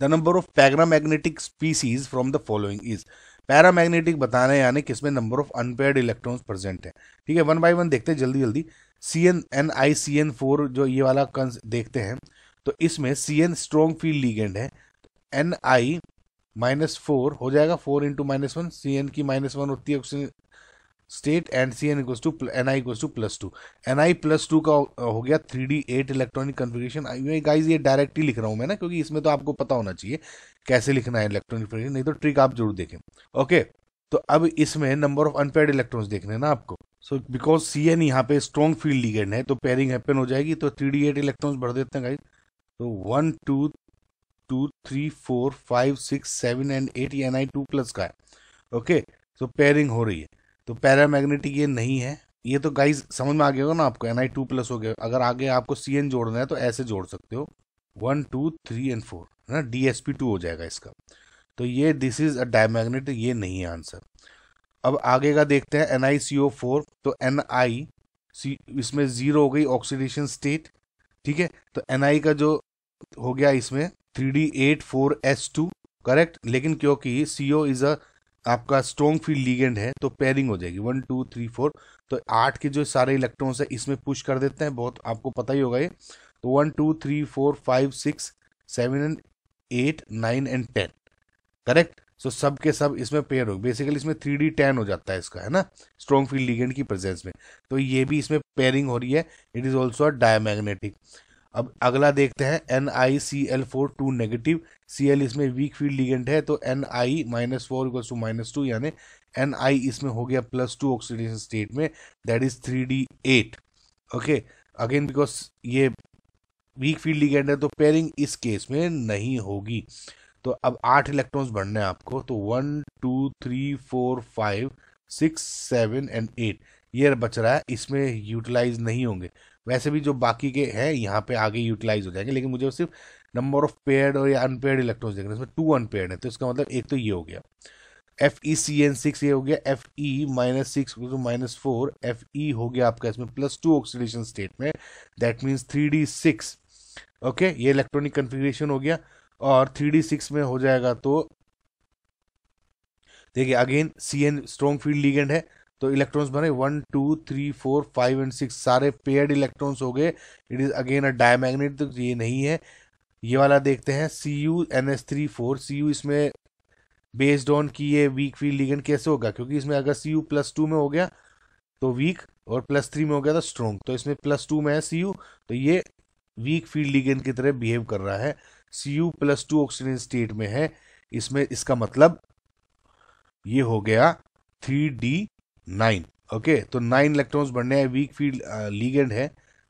the number of magnetic species from the following is magnetic बताना है यानी किसमें number of unpaired electrons present है ठीक है वन बाई वन देखते हैं जल्दी जल्दी C N N I C N four जो ये वाला कंस देखते हैं तो इसमें C N strong field ligand है एन आई माइनस फोर हो जाएगा four into minus one C N की माइनस वन होती है state and C N equal to N I equal to plus two N I plus two का हो गया three D eight electronic configuration guys ये direct ही लिख रहा हूँ मैं ना क्योंकि इसमें तो आपको पता होना चाहिए कैसे लिखना है इलेक्ट्रॉनिक कन्फिग्रेशन नहीं तो ट्रिक आप जरूर देखें ओके तो अब इसमें नंबर ऑफ अनपेड इलेक्ट्रॉन्स देखने ना आपको सो बिकॉज सी एन यहाँ पे स्ट्रॉन्ग फील्ड लिगेंड है तो पेयरिंग हैपन हो जाएगी तो थ्री डी एट इलेक्ट्रॉन्स भर देते हैं गाइज तो one two two three four five six seven and eight N I two plus का है ओके सो पेयरिंग हो रही है तो पैरामैग्नेटिक ये नहीं है ये तो गाइज समझ में आ गया होगा ना आपको एन आई टू प्लस हो गया अगर आगे आपको सी एन जोड़ना है तो ऐसे जोड़ सकते हो one two three and four है ना डी एस पी टू हो जाएगा इसका तो ये दिस इज अ डायमैग्नेट ये नहीं है आंसर अब आगे का देखते हैं N I C O four तो एन आई सी इसमें ज़ीरो हो गई ऑक्सीडेशन स्टेट ठीक है तो एन आई का जो हो गया इसमें three D eight four S two correct लेकिन क्योंकि सी ओ इज़ अ आपका स्ट्रॉन्ग फील्ड लीगेंड है तो पेयरिंग हो जाएगी वन टू थ्री फोर तो आठ के जो सारे इलेक्ट्रॉन्स है इसमें पुश कर देते हैं बहुत आपको पता ही होगा ये तो one two three four five six seven and eight nine and ten correct so सब के सब इसमें पेयर हो बेसिकली इसमें थ्री डी टेन हो जाता है इसका है ना स्ट्रॉन्ग फील्ड लीगेंड की प्रेजेंस में तो ये भी इसमें पेयरिंग हो रही है it is also a diamagnetic अब अगला देखते हैं N I C L four two negative C L इसमें वीक फील्ड लिगेंड है तो N I minus four equals to minus two यानी एन आई इसमें हो गया प्लस टू ऑक्सीडेशन स्टेट में that is three D eight okay again because ये week field ligand है तो पेयरिंग इस केस में नहीं होगी तो अब आठ इलेक्ट्रॉन्स बढ़ने हैं आपको तो one two three four five six seven and eight ये बच रहा है इसमें यूटिलाइज नहीं होंगे वैसे भी जो बाकी के हैं यहाँ पे आगे यूटिलाइज हो जाएंगे लेकिन मुझे सिर्फ नंबर ऑफ पेयर्ड और या अनपेयर्ड इलेक्ट्रॉन्स देखने इसमें टू अनपेयर्ड है तो इसका मतलब एक तो ये हो गया F E C N six ये हो गया F E minus six two minus four F E हो गया आपका इसमें प्लस टू ऑक्सीडेशन स्टेट में that means three D six okay ये इलेक्ट्रॉनिक कन्फिग्रेशन हो गया और थ्री डी सिक्स में हो जाएगा तो देखिए again C N strong field ligand है तो इलेक्ट्रॉन्स बने one two three four five and six सारे पेयर्ड इलेक्ट्रॉन्स हो गए it is again a diamagnet तो ये नहीं है ये वाला देखते हैं C U N S three four C U इसमें बेस्ड ऑन की ये वीक फील्ड लिगेंड कैसे होगा क्योंकि इसमें अगर सी यू प्लस टू में हो गया तो वीक और प्लस थ्री में हो गया तो स्ट्रॉन्ग तो इसमें प्लस टू में है सी यू तो ये वीक फील्ड लिगेंड की तरह बिहेव कर रहा है C U plus two oxygen state में है इसमें इसका मतलब ये हो गया थ्री डी नाइन ओके तो नाइन इलेक्ट्रॉन्स बनने हैं वीक फील्ड लीगेंड है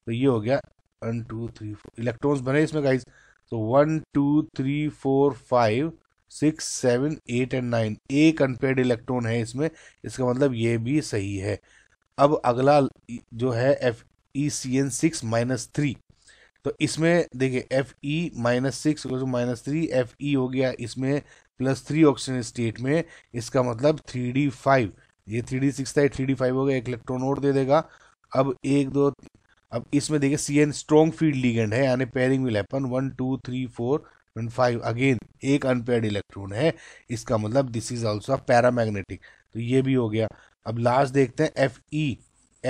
तो ये हो गया one two three four electrons बने इसमें गाइस तो one two three four five six seven eight and nine एक अनपेड इलेक्ट्रॉन है इसमें इसका मतलब ये भी सही है अब अगला जो है F E C N six minus three तो इसमें देखिए F E minus six minus three F E हो गया इसमें प्लस थ्री ऑक्सीजन स्टेट में इसका मतलब थ्री डी फाइव ये थ्री डी सिक्स था ये थ्री डी फाइव हो गया एक इलेक्ट्रॉन और दे देगा अब एक दो अब इसमें देखिए C N strong field ligand है यानी pairing will happen one two three four and five again एक अनपेड इलेक्ट्रॉन है इसका मतलब दिस इज ऑल्सो पैरामैग्नेटिक तो ये भी हो गया अब लास्ट देखते हैं F E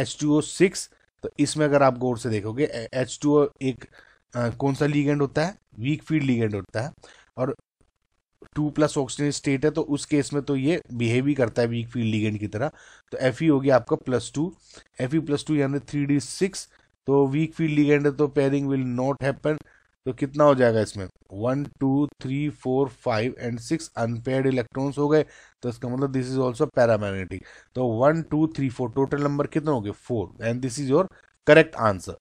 H two O six तो इसमें अगर आप गौर से देखोगे एच टू ओ एक आ, कौन सा लीगेंड होता है वीक फील्ड लीगेंड होता है और टू प्लस ऑक्सीजन स्टेट है तो उस केस में तो ये बिहेव ही करता है वीक फील्ड लिगेंड की तरह तो एफ हो गया आपका plus two F plus two यानी थ्री डी सिक्स तो वीक फील्ड लिगेंड है तो पेयरिंग विल नॉट हैपन तो कितना हो जाएगा इसमें one two three four five and six unpaired electrons हो गए तो इसका मतलब दिस इज ऑल्सो पैरामैग्नेटिक तो one two three four total number कितने हो गए four and this is your correct answer